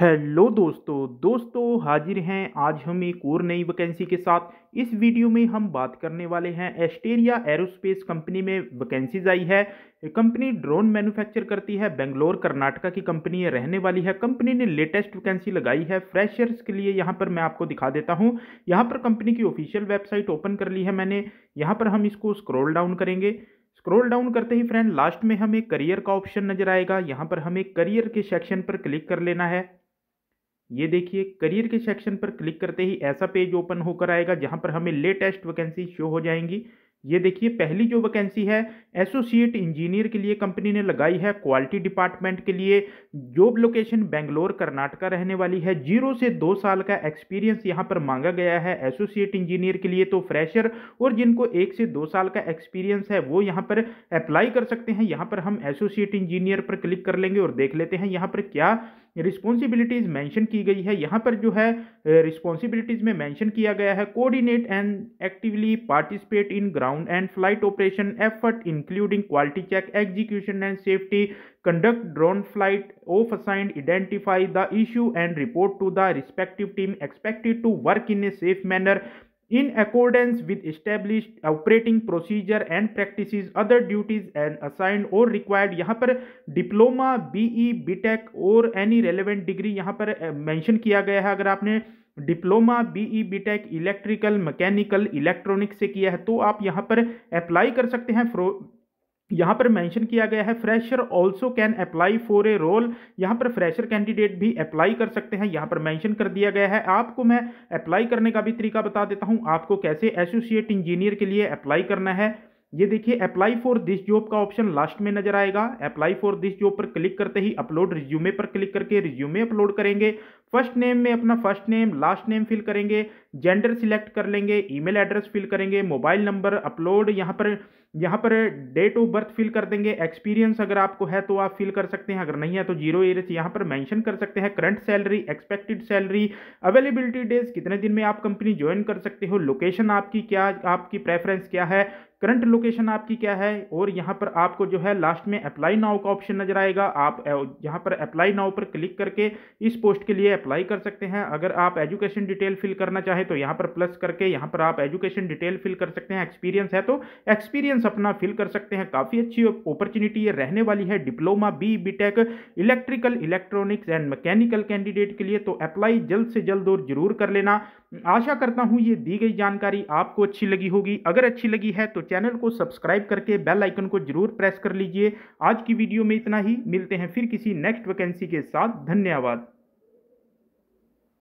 hello दोस्तों दोस्तों हाजिर हैं आज हम एक और नई वैकेंसी के साथ इस वीडियो में हम बात करने वाले हैं एस्टेरिया एरोस्पेस कंपनी में वैकेंसीज आई है कंपनी ड्रोन मैन्युफैक्चर करती है बेंगलोर कर्नाटका की कंपनी है रहने वाली है कंपनी ने लेटेस्ट वैकेंसी लगाई है फ्रेशर्स के लिए यहाँ पर मैं आपको दिखा देता हूँ यहाँ पर कंपनी की ऑफिशियल वेबसाइट ओपन कर ली है मैंने यहाँ पर हम इसको स्क्रोल डाउन करेंगे स्क्रॉल डाउन करते ही फ्रेंड लास्ट में हमें करियर का ऑप्शन नजर आएगा यहाँ पर हमें करियर के सेक्शन पर क्लिक कर लेना है ये देखिए करियर के सेक्शन पर क्लिक करते ही ऐसा पेज ओपन होकर आएगा जहाँ पर हमें लेटेस्ट वैकेंसी शो हो जाएंगी ये देखिए पहली जो वैकेंसी है एसोसिएट इंजीनियर के लिए कंपनी ने लगाई है क्वालिटी डिपार्टमेंट के लिए जॉब लोकेशन बेंगलोर कर्नाटका रहने वाली है जीरो से दो साल का एक्सपीरियंस यहाँ पर मांगा गया है एसोसिएट इंजीनियर के लिए तो फ्रेशर और जिनको एक से दो साल का एक्सपीरियंस है वो यहाँ पर अप्लाई कर सकते हैं यहाँ पर हम एसोसिएट इंजीनियर पर क्लिक कर लेंगे और देख लेते हैं यहाँ पर क्या रिस्पॉन्सिबिलिटीज़ मैंशन की गई है यहाँ पर जो है रिस्पॉन्सिबिलिटीज़ में मैंशन किया गया है coordinate and actively participate in ground and flight operation effort including quality check execution and safety conduct drone flight of assigned identify the issue and report to the respective team expected to work in a safe manner in accordance with established operating procedure and practice other duties and assigned और required यहाँ पर diploma B E B tech और any relevant degree यहाँ पर mention uh, किया गया है अगर आपने diploma B E B tech electrical mechanical electronics से किया है तो आप यहाँ पर अप्लाई कर सकते हैं यहाँ पर मेंशन किया गया है fresher also can apply for a role यहाँ पर फ्रेशर कैंडिडेट भी अप्लाई कर सकते हैं यहाँ पर मेंशन कर दिया गया है आपको मैं अप्लाई करने का भी तरीका बता देता हूँ आपको कैसे एसोसिएट इंजीनियर के लिए अप्लाई करना है ये देखिए अप्लाई फॉर दिस जॉब का ऑप्शन लास्ट में नजर आएगा अप्लाई फॉर दिस जॉब पर क्लिक करते ही अपलोड रिज्यूमे पर क्लिक करके रिज्यूमे अपलोड करेंगे फर्स्ट नेम में अपना first name last name fill करेंगे जेंडर सिलेक्ट कर लेंगे ईमेल एड्रेस फिल करेंगे मोबाइल नंबर अपलोड यहाँ पर यहाँ पर डेट ऑफ बर्थ फिल कर देंगे एक्सपीरियंस अगर आपको है तो आप फिल कर सकते हैं अगर नहीं है तो जीरो एरियस यहाँ पर मेंशन कर सकते हैं current salary expected salary availability days कितने दिन में आप कंपनी ज्वाइन कर सकते हो लोकेशन आपकी क्या आपकी प्रेफरेंस क्या है करंट लोकेशन आपकी क्या है और यहाँ पर आपको जो है लास्ट में अप्लाई नाउ का ऑप्शन नजर आएगा आप यहाँ पर अप्लाई नाउ पर क्लिक करके इस पोस्ट के लिए अप्लाई कर सकते हैं अगर आप एजुकेशन डिटेल फिल करना चाहें तो यहाँ पर प्लस करके यहाँ पर आप एजुकेशन डिटेल फिल कर सकते हैं एक्सपीरियंस है तो एक्सपीरियंस अपना फिल कर सकते हैं काफ़ी अच्छी अपॉर्चुनिटी रहने वाली है diploma B B electrical electronics and mechanical candidate के लिए तो अप्लाई जल्द से जल्द और जरूर कर लेना आशा करता हूँ ये दी गई जानकारी आपको अच्छी लगी होगी अगर अच्छी लगी है तो चैनल को सब्सक्राइब करके बेल आइकन को जरूर प्रेस कर लीजिए आज की वीडियो में इतना ही मिलते हैं फिर किसी नेक्स्ट वैकेंसी के साथ धन्यवाद